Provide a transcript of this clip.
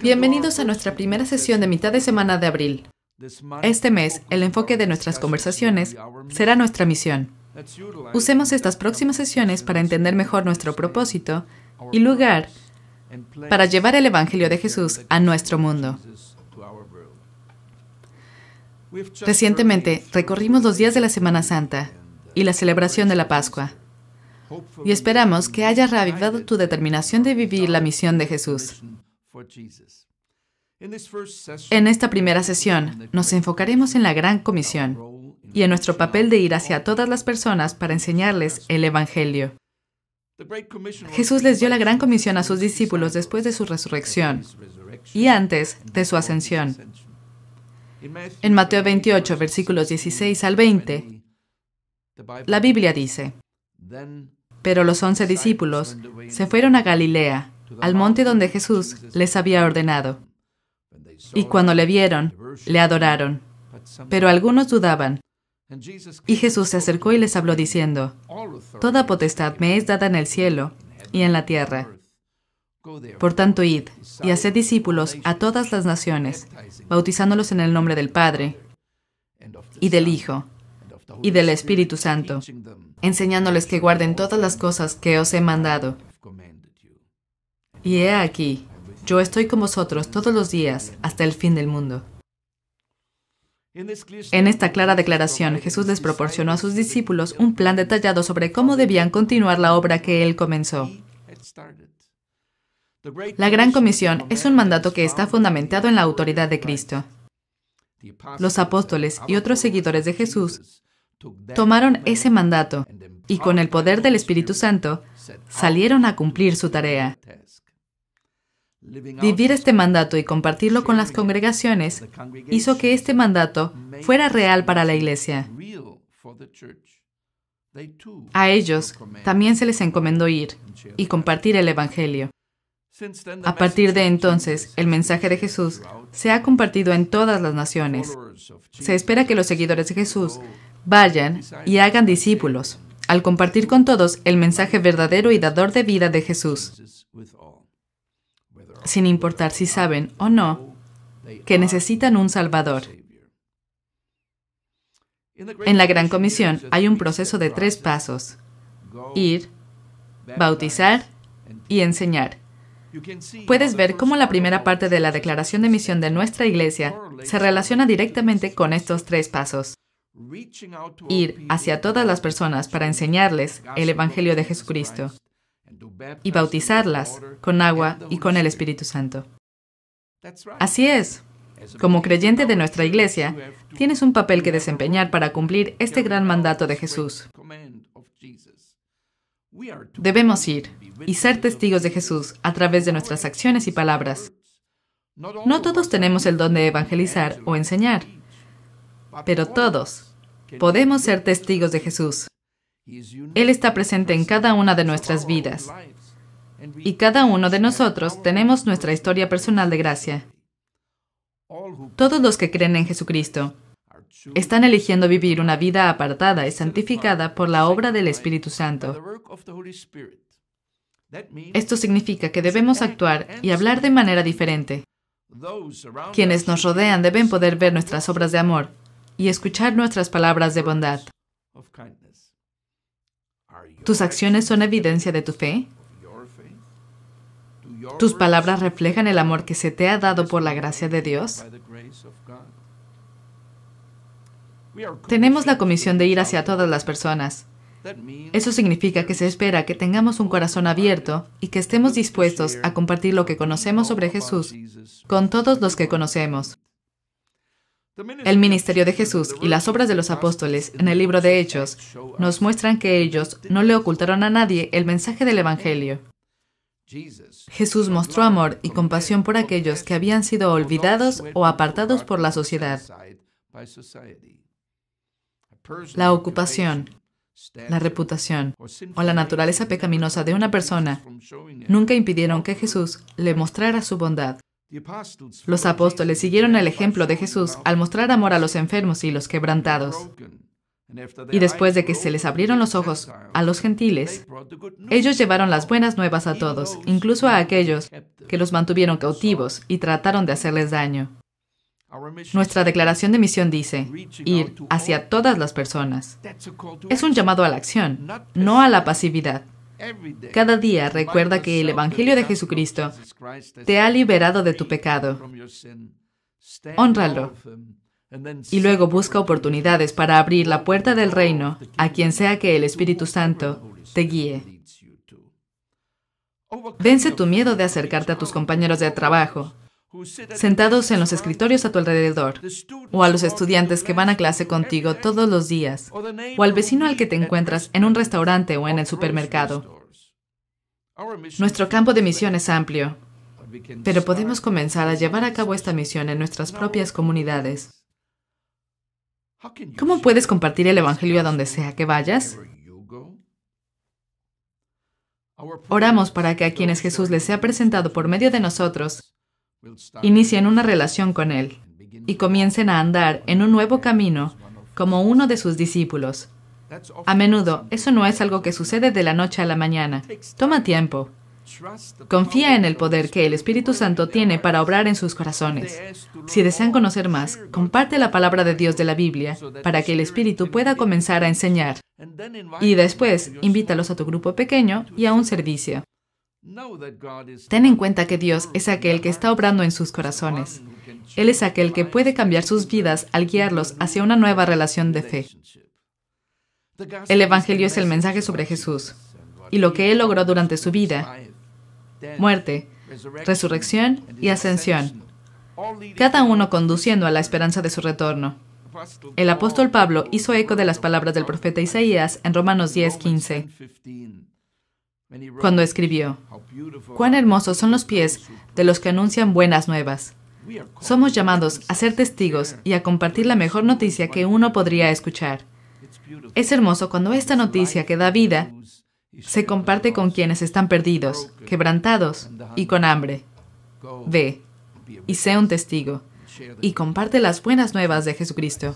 Bienvenidos a nuestra primera sesión de mitad de semana de abril. Este mes, el enfoque de nuestras conversaciones será nuestra misión. Usemos estas próximas sesiones para entender mejor nuestro propósito y lugar para llevar el Evangelio de Jesús a nuestro mundo. Recientemente recorrimos los días de la Semana Santa y la celebración de la Pascua y esperamos que haya reavivado tu determinación de vivir la misión de Jesús. En esta primera sesión nos enfocaremos en la gran comisión y en nuestro papel de ir hacia todas las personas para enseñarles el Evangelio. Jesús les dio la gran comisión a sus discípulos después de su resurrección y antes de su ascensión. En Mateo 28, versículos 16 al 20, la Biblia dice, Pero los once discípulos se fueron a Galilea al monte donde Jesús les había ordenado. Y cuando le vieron, le adoraron. Pero algunos dudaban. Y Jesús se acercó y les habló diciendo, Toda potestad me es dada en el cielo y en la tierra. Por tanto, id y haced discípulos a todas las naciones, bautizándolos en el nombre del Padre y del Hijo y del Espíritu Santo, enseñándoles que guarden todas las cosas que os he mandado. Y he aquí, yo estoy con vosotros todos los días hasta el fin del mundo. En esta clara declaración, Jesús les proporcionó a sus discípulos un plan detallado sobre cómo debían continuar la obra que Él comenzó. La Gran Comisión es un mandato que está fundamentado en la autoridad de Cristo. Los apóstoles y otros seguidores de Jesús tomaron ese mandato y con el poder del Espíritu Santo salieron a cumplir su tarea. Vivir este mandato y compartirlo con las congregaciones hizo que este mandato fuera real para la iglesia. A ellos también se les encomendó ir y compartir el Evangelio. A partir de entonces, el mensaje de Jesús se ha compartido en todas las naciones. Se espera que los seguidores de Jesús vayan y hagan discípulos al compartir con todos el mensaje verdadero y dador de vida de Jesús sin importar si saben o no que necesitan un Salvador. En la Gran Comisión hay un proceso de tres pasos. Ir, bautizar y enseñar. Puedes ver cómo la primera parte de la declaración de misión de nuestra iglesia se relaciona directamente con estos tres pasos. Ir hacia todas las personas para enseñarles el Evangelio de Jesucristo y bautizarlas con agua y con el Espíritu Santo. Así es. Como creyente de nuestra iglesia, tienes un papel que desempeñar para cumplir este gran mandato de Jesús. Debemos ir y ser testigos de Jesús a través de nuestras acciones y palabras. No todos tenemos el don de evangelizar o enseñar, pero todos podemos ser testigos de Jesús. Él está presente en cada una de nuestras vidas. Y cada uno de nosotros tenemos nuestra historia personal de gracia. Todos los que creen en Jesucristo están eligiendo vivir una vida apartada y santificada por la obra del Espíritu Santo. Esto significa que debemos actuar y hablar de manera diferente. Quienes nos rodean deben poder ver nuestras obras de amor y escuchar nuestras palabras de bondad. ¿Tus acciones son evidencia de tu fe? ¿Tus palabras reflejan el amor que se te ha dado por la gracia de Dios? Tenemos la comisión de ir hacia todas las personas. Eso significa que se espera que tengamos un corazón abierto y que estemos dispuestos a compartir lo que conocemos sobre Jesús con todos los que conocemos. El ministerio de Jesús y las obras de los apóstoles en el libro de Hechos nos muestran que ellos este no le ocultaron a nadie el mensaje del Evangelio. Jesús mostró amor y compasión por aquellos que habían sido olvidados o apartados por la sociedad. La ocupación, la reputación o la naturaleza pecaminosa de una persona nunca impidieron que Jesús le mostrara su bondad. Los apóstoles siguieron el ejemplo de Jesús al mostrar amor a los enfermos y los quebrantados. Y después de que se les abrieron los ojos a los gentiles, ellos llevaron las buenas nuevas a todos, incluso a aquellos que los mantuvieron cautivos y trataron de hacerles daño. Nuestra declaración de misión dice, ir hacia todas las personas. Es un llamado a la acción, no a la pasividad. Cada día recuerda que el Evangelio de Jesucristo te ha liberado de tu pecado. Honralo. Y luego busca oportunidades para abrir la puerta del reino a quien sea que el Espíritu Santo te guíe. Vence tu miedo de acercarte a tus compañeros de trabajo, sentados en los escritorios a tu alrededor, o a los estudiantes que van a clase contigo todos los días, o al vecino al que te encuentras en un restaurante o en el supermercado. Nuestro campo de misión es amplio, pero podemos comenzar a llevar a cabo esta misión en nuestras propias comunidades. ¿Cómo puedes compartir el Evangelio a donde sea que vayas? Oramos para que a quienes Jesús les sea presentado por medio de nosotros inician una relación con Él y comiencen a andar en un nuevo camino como uno de sus discípulos. A menudo, eso no es algo que sucede de la noche a la mañana. Toma tiempo. Confía en el poder que el Espíritu Santo tiene para obrar en sus corazones. Si desean conocer más, comparte la palabra de Dios de la Biblia para que el Espíritu pueda comenzar a enseñar. Y después, invítalos a tu grupo pequeño y a un servicio. Ten en cuenta que Dios es aquel que está obrando en sus corazones. Él es aquel que puede cambiar sus vidas al guiarlos hacia una nueva relación de fe. El Evangelio es el mensaje sobre Jesús y lo que Él logró durante su vida, muerte, resurrección y ascensión, cada uno conduciendo a la esperanza de su retorno. El apóstol Pablo hizo eco de las palabras del profeta Isaías en Romanos 10:15 cuando escribió, Cuán hermosos son los pies de los que anuncian buenas nuevas. Somos llamados a ser testigos y a compartir la mejor noticia que uno podría escuchar. Es hermoso cuando esta noticia que da vida se comparte con quienes están perdidos, quebrantados y con hambre. Ve y sé un testigo y comparte las buenas nuevas de Jesucristo.